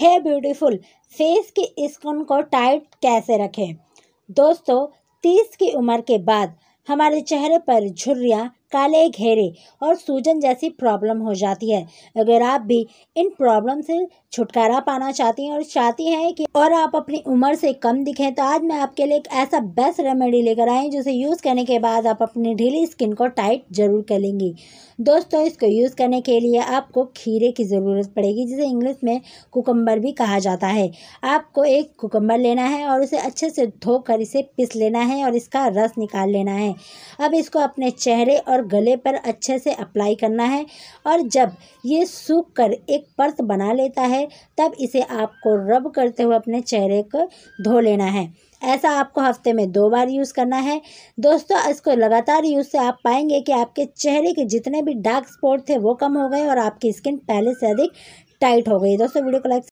है beautiful face की skin को टाइट कैसे रखें दोस्तों तीस की उम्र के बाद हमारे चेहरे पर झुर्रियाँ काले घेरे और सूजन जैसी प्रॉब्लम हो जाती है अगर आप भी इन प्रॉब्लम से छुटकारा पाना चाहती हैं और चाहती हैं कि और आप अपनी उम्र से कम दिखें तो आज मैं आपके लिए एक ऐसा बेस्ट रेमेडी लेकर आई जिसे यूज़ करने के बाद आप अपनी ढीली स्किन को टाइट जरूर कर लेंगी दोस्तों इसको यूज़ करने के लिए आपको खीरे की ज़रूरत पड़ेगी जिसे इंग्लिश में कुकम्बर भी कहा जाता है आपको एक कुकम्बर लेना है और उसे अच्छे से धोकर इसे पिस लेना है और इसका रस निकाल लेना है अब इसको अपने चेहरे और और गले पर अच्छे से अप्लाई करना है और जब ये सूख कर एक पर्त बना लेता है तब इसे आपको रब करते हुए अपने चेहरे को धो लेना है ऐसा आपको हफ्ते में दो बार यूज़ करना है दोस्तों इसको लगातार यूज़ से आप पाएंगे कि आपके चेहरे के जितने भी डार्क स्पॉट थे वो कम हो गए और आपकी स्किन पहले से अधिक टाइट हो गई दोस्तों वीडियो को लाइक